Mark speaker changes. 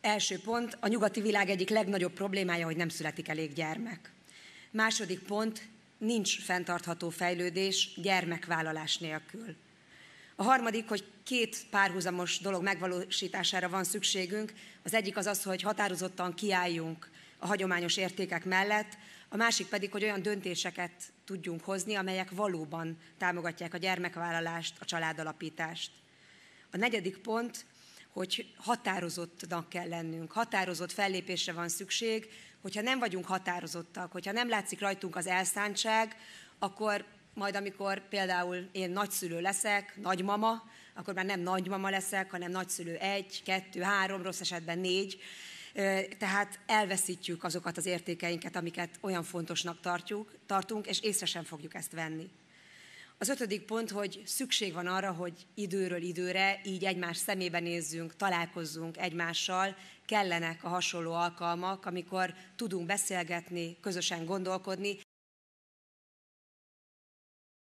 Speaker 1: Első pont, a nyugati világ egyik legnagyobb problémája, hogy nem születik elég gyermek. Második pont, nincs fenntartható fejlődés gyermekvállalás nélkül. A harmadik, hogy két párhuzamos dolog megvalósítására van szükségünk. Az egyik az az, hogy határozottan kiálljunk a hagyományos értékek mellett, a másik pedig, hogy olyan döntéseket tudjunk hozni, amelyek valóban támogatják a gyermekvállalást, a családalapítást. A negyedik pont, hogy határozottnak kell lennünk, határozott fellépésre van szükség, hogyha nem vagyunk határozottak, hogyha nem látszik rajtunk az elszántság, akkor majd amikor például én nagyszülő leszek, nagymama, akkor már nem nagymama leszek, hanem nagyszülő egy, kettő, három, rossz esetben négy, tehát elveszítjük azokat az értékeinket, amiket olyan fontosnak tartjuk, tartunk, és észre sem fogjuk ezt venni. Az ötödik pont, hogy szükség van arra, hogy időről időre így egymás szemébe nézzünk, találkozzunk egymással, kellenek a hasonló alkalmak, amikor tudunk beszélgetni, közösen gondolkodni,